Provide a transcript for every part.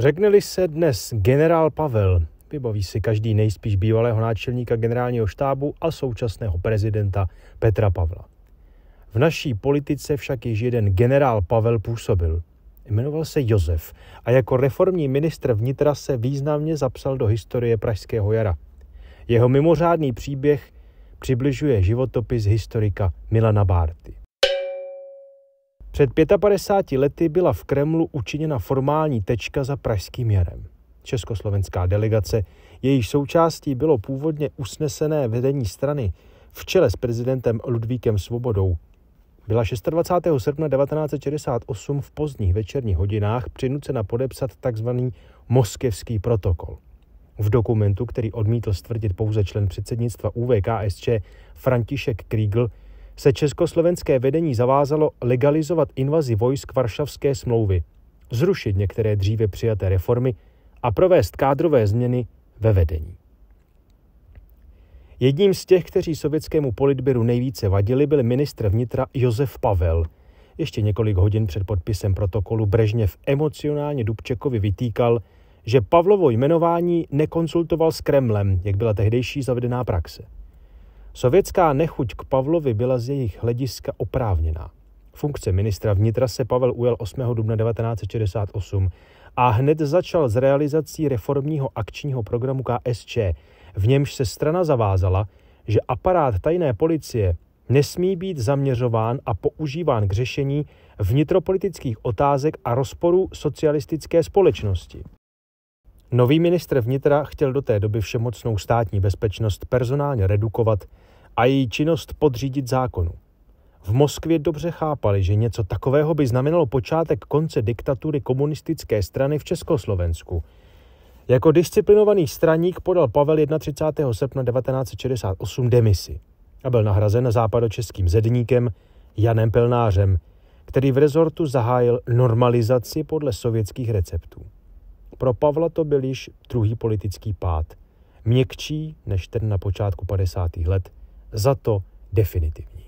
Řekne-li se dnes generál Pavel, vybaví si každý nejspíš bývalého náčelníka generálního štábu a současného prezidenta Petra Pavla. V naší politice však již jeden generál Pavel působil. Jmenoval se Josef a jako reformní ministr vnitra se významně zapsal do historie Pražského jara. Jeho mimořádný příběh přibližuje životopis historika Milana Bárty. Před 55 lety byla v Kremlu učiněna formální tečka za Pražským jarem. Československá delegace, jejíž součástí bylo původně usnesené vedení strany v čele s prezidentem Ludvíkem Svobodou, byla 26. srpna 1968 v pozdních večerních hodinách přinucena podepsat tzv. Moskevský protokol. V dokumentu, který odmítl stvrdit pouze člen předsednictva UVKSČ František Kriegel, se československé vedení zavázalo legalizovat invazi vojsk Varšavské smlouvy, zrušit některé dříve přijaté reformy a provést kádrové změny ve vedení. Jedním z těch, kteří sovětskému politběru nejvíce vadili, byl ministr vnitra Josef Pavel. Ještě několik hodin před podpisem protokolu Brežněv emocionálně Dubčekovi vytýkal, že Pavlovo jmenování nekonsultoval s Kremlem, jak byla tehdejší zavedená praxe. Sovětská nechuť k Pavlovi byla z jejich hlediska oprávněná. Funkce ministra vnitra se Pavel ujel 8. dubna 1968 a hned začal s realizací reformního akčního programu KSČ, v němž se strana zavázala, že aparát tajné policie nesmí být zaměřován a používán k řešení vnitropolitických otázek a rozporů socialistické společnosti. Nový ministr vnitra chtěl do té doby všemocnou státní bezpečnost personálně redukovat a její činnost podřídit zákonu. V Moskvě dobře chápali, že něco takového by znamenalo počátek konce diktatury komunistické strany v Československu. Jako disciplinovaný straník podal Pavel 31. srpna 1968 demisi a byl nahrazen západočeským zedníkem Janem Pelnářem, který v rezortu zahájil normalizaci podle sovětských receptů. Pro Pavla to byl již druhý politický pád, měkčí než ten na počátku 50. let, za to definitivní.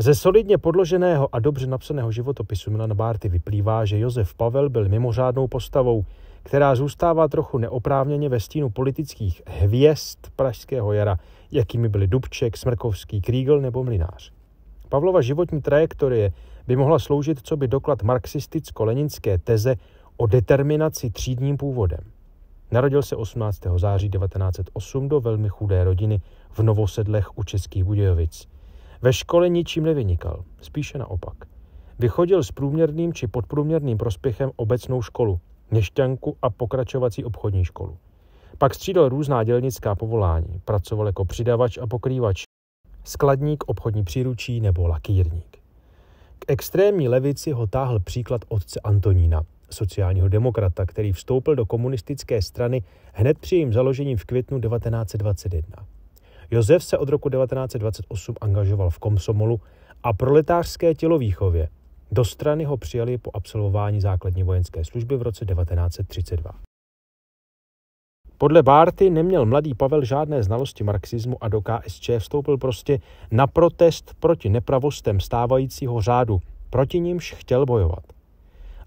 Ze solidně podloženého a dobře napsaného životopisu Milana Bárty vyplývá, že Josef Pavel byl mimořádnou postavou, která zůstává trochu neoprávněně ve stínu politických hvězd pražského jara, jakými byli Dubček, Smrkovský, Krígl nebo Mlinář. Pavlova životní trajektorie by mohla sloužit co by doklad marxisticko-leninské teze o determinaci třídním původem. Narodil se 18. září 1908 do velmi chudé rodiny v Novosedlech u Českých Budějovic. Ve škole ničím nevynikal, spíše naopak. Vychodil s průměrným či podprůměrným prospěchem obecnou školu, měšťanku a pokračovací obchodní školu. Pak střídal různá dělnická povolání, pracoval jako přidavač a pokrývač, skladník, obchodní příručí nebo lakýrník. K extrémní levici ho táhl příklad otce Antonína, sociálního demokrata, který vstoupil do komunistické strany hned při jejím založení v květnu 1921. Josef se od roku 1928 angažoval v komsomolu a proletářské tělovýchově. Do strany ho přijali po absolvování základní vojenské služby v roce 1932. Podle Bárty neměl mladý Pavel žádné znalosti marxismu a do KSČ vstoupil prostě na protest proti nepravostem stávajícího řádu, proti nímž chtěl bojovat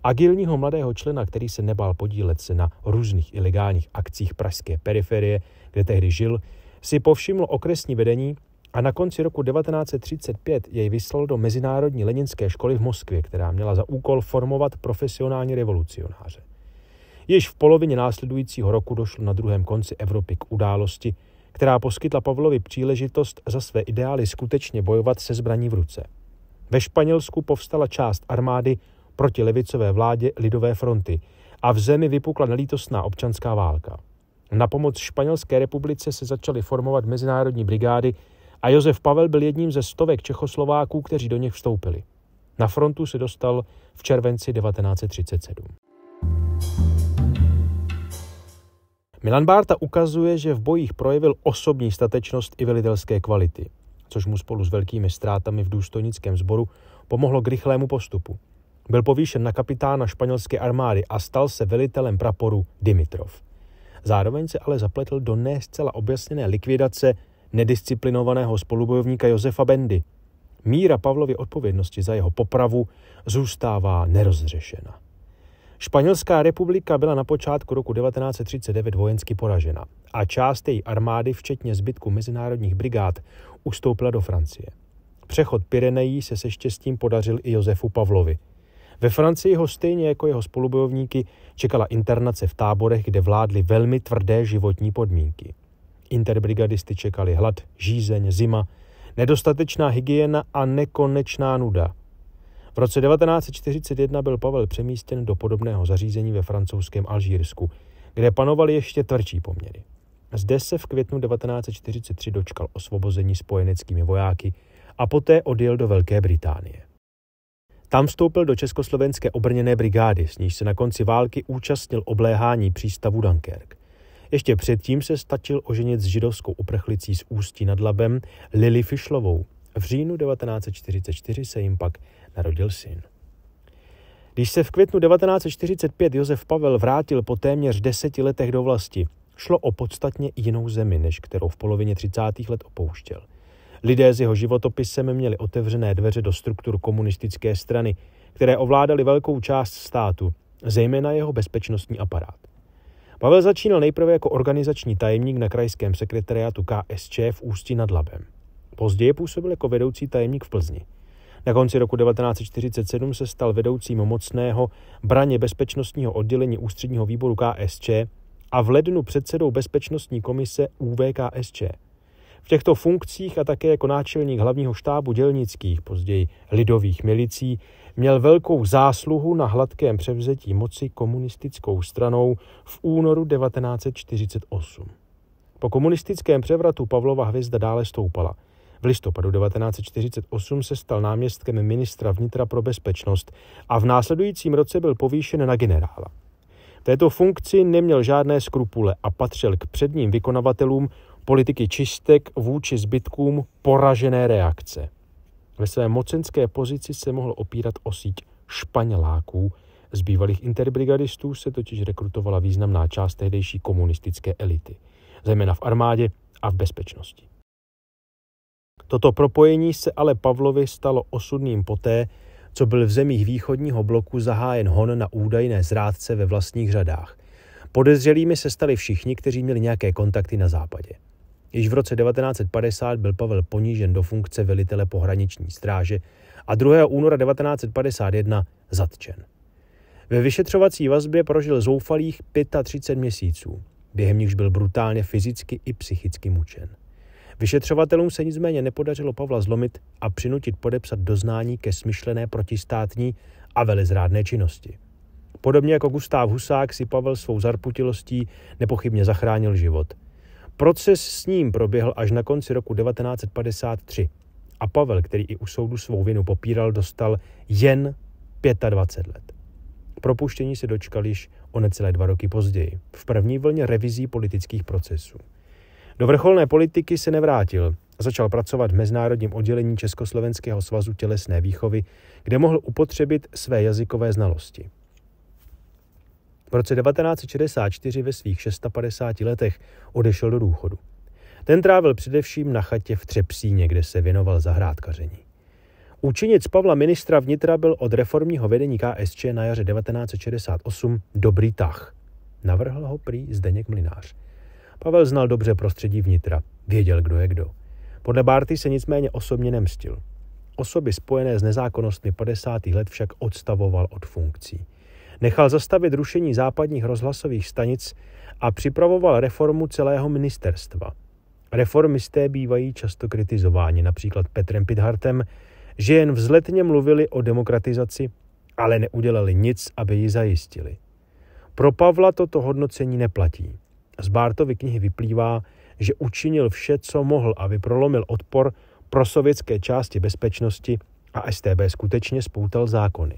agilního mladého člena, který se nebál podílet se na různých ilegálních akcích pražské periferie, kde tehdy žil, si povšiml okresní vedení a na konci roku 1935 jej vyslal do Mezinárodní leninské školy v Moskvě, která měla za úkol formovat profesionální revolucionáře. Již v polovině následujícího roku došlo na druhém konci Evropy k události, která poskytla Pavlovi příležitost za své ideály skutečně bojovat se zbraní v ruce. Ve Španělsku povstala část armády, proti levicové vládě Lidové fronty a v zemi vypukla nelítostná občanská válka. Na pomoc Španělské republice se začaly formovat mezinárodní brigády a Josef Pavel byl jedním ze stovek Čechoslováků, kteří do nich vstoupili. Na frontu se dostal v červenci 1937. Milan Bárta ukazuje, že v bojích projevil osobní statečnost i velitelské kvality, což mu spolu s velkými ztrátami v důstojnickém sboru pomohlo k rychlému postupu. Byl povýšen na kapitána španělské armády a stal se velitelem praporu Dimitrov. Zároveň se ale zapletl do ne zcela objasněné likvidace nedisciplinovaného spolubojovníka Josefa Bendy. Míra Pavlovy odpovědnosti za jeho popravu zůstává nerozřešena. Španělská republika byla na počátku roku 1939 vojensky poražena a část její armády, včetně zbytku mezinárodních brigád, ustoupila do Francie. Přechod Pyrenejí se se štěstím podařil i Josefu Pavlovi – ve Francii ho stejně jako jeho spolubojovníky čekala internace v táborech, kde vládly velmi tvrdé životní podmínky. Interbrigadisty čekali hlad, žízeň, zima, nedostatečná hygiena a nekonečná nuda. V roce 1941 byl Pavel přemístěn do podobného zařízení ve francouzském Alžírsku, kde panovaly ještě tvrdší poměry. Zde se v květnu 1943 dočkal osvobození spojeneckými vojáky a poté odjel do Velké Británie. Tam vstoupil do československé obrněné brigády, s níž se na konci války účastnil obléhání přístavu Dunkerque. Ještě předtím se stačil oženit s židovskou uprchlicí z Ústí nad Labem Lily Fischlovou. V říjnu 1944 se jim pak narodil syn. Když se v květnu 1945 Josef Pavel vrátil po téměř deseti letech do vlasti, šlo o podstatně jinou zemi, než kterou v polovině 30. let opouštěl. Lidé s jeho životopisem měli otevřené dveře do struktur komunistické strany, které ovládaly velkou část státu, zejména jeho bezpečnostní aparát. Pavel začínal nejprve jako organizační tajemník na krajském sekretariátu KSČ v Ústí nad Labem. Později působil jako vedoucí tajemník v Plzni. Na konci roku 1947 se stal vedoucím mocného braně bezpečnostního oddělení ústředního výboru KSČ a v lednu předsedou bezpečnostní komise UVKSČ. V těchto funkcích a také jako náčelník hlavního štábu dělnických, později lidových milicí, měl velkou zásluhu na hladkém převzetí moci komunistickou stranou v únoru 1948. Po komunistickém převratu Pavlova hvězda dále stoupala. V listopadu 1948 se stal náměstkem ministra vnitra pro bezpečnost a v následujícím roce byl povýšen na generála. V této funkci neměl žádné skrupule a patřil k předním vykonavatelům politiky čistek vůči zbytkům poražené reakce. Ve své mocenské pozici se mohl opírat o síť španěláků, z bývalých interbrigadistů se totiž rekrutovala významná část tehdejší komunistické elity, zejména v armádě a v bezpečnosti. Toto propojení se ale Pavlovi stalo osudným poté, co byl v zemích východního bloku zahájen hon na údajné zrádce ve vlastních řadách. Podezřelými se stali všichni, kteří měli nějaké kontakty na západě. Již v roce 1950 byl Pavel ponížen do funkce velitele pohraniční stráže a 2. února 1951 zatčen. Ve vyšetřovací vazbě prožil zoufalých 35 měsíců, během nichž byl brutálně fyzicky i psychicky mučen. Vyšetřovatelům se nicméně nepodařilo Pavla zlomit a přinutit podepsat doznání ke smyšlené protistátní a velezrádné činnosti. Podobně jako Gustáv Husák si Pavel svou zarputilostí nepochybně zachránil život – Proces s ním proběhl až na konci roku 1953 a Pavel, který i u soudu svou vinu popíral, dostal jen 25 let. Propuštění se dočkal již o necelé dva roky později, v první vlně revizí politických procesů. Do vrcholné politiky se nevrátil, a začal pracovat v mezinárodním oddělení Československého svazu tělesné výchovy, kde mohl upotřebit své jazykové znalosti. V roce 1964 ve svých 650 letech odešel do důchodu. Ten trávil především na chatě v Třepsíně, kde se věnoval zahrádkaření. Učinec Pavla ministra vnitra byl od reformního vedení KSČ na jaře 1968 dobrý tah. Navrhl ho prý Zdeněk Mlinář. Pavel znal dobře prostředí vnitra, věděl, kdo je kdo. Podle Bárty se nicméně osobně nemstil. Osoby spojené s nezákonnostmi 50. let však odstavoval od funkcí. Nechal zastavit rušení západních rozhlasových stanic a připravoval reformu celého ministerstva. Reformisté bývají často kritizováni, například Petrem Pidhartem, že jen vzletně mluvili o demokratizaci, ale neudělali nic, aby ji zajistili. Pro Pavla toto hodnocení neplatí. Z Bártovy knihy vyplývá, že učinil vše, co mohl, aby prolomil odpor pro sovětské části bezpečnosti a STB skutečně spoutal zákony.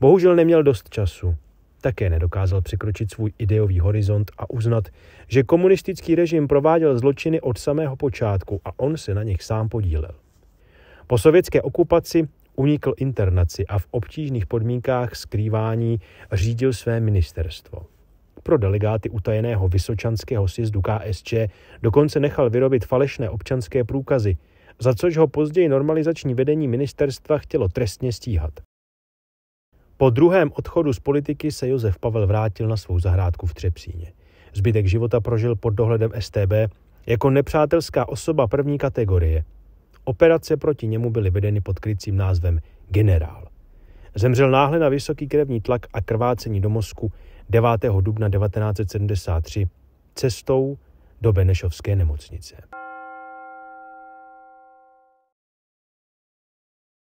Bohužel neměl dost času. Také nedokázal překročit svůj ideový horizont a uznat, že komunistický režim prováděl zločiny od samého počátku a on se na nich sám podílel. Po sovětské okupaci unikl internaci a v obtížných podmínkách skrývání řídil své ministerstvo. Pro delegáty utajeného Vysočanského sjezdu KSČ dokonce nechal vyrobit falešné občanské průkazy, za což ho později normalizační vedení ministerstva chtělo trestně stíhat. Po druhém odchodu z politiky se Josef Pavel vrátil na svou zahrádku v Třepsíně. Zbytek života prožil pod dohledem STB jako nepřátelská osoba první kategorie. Operace proti němu byly vedeny pod krycím názvem Generál. Zemřel náhle na vysoký krevní tlak a krvácení do mozku 9. dubna 1973 cestou do Benešovské nemocnice.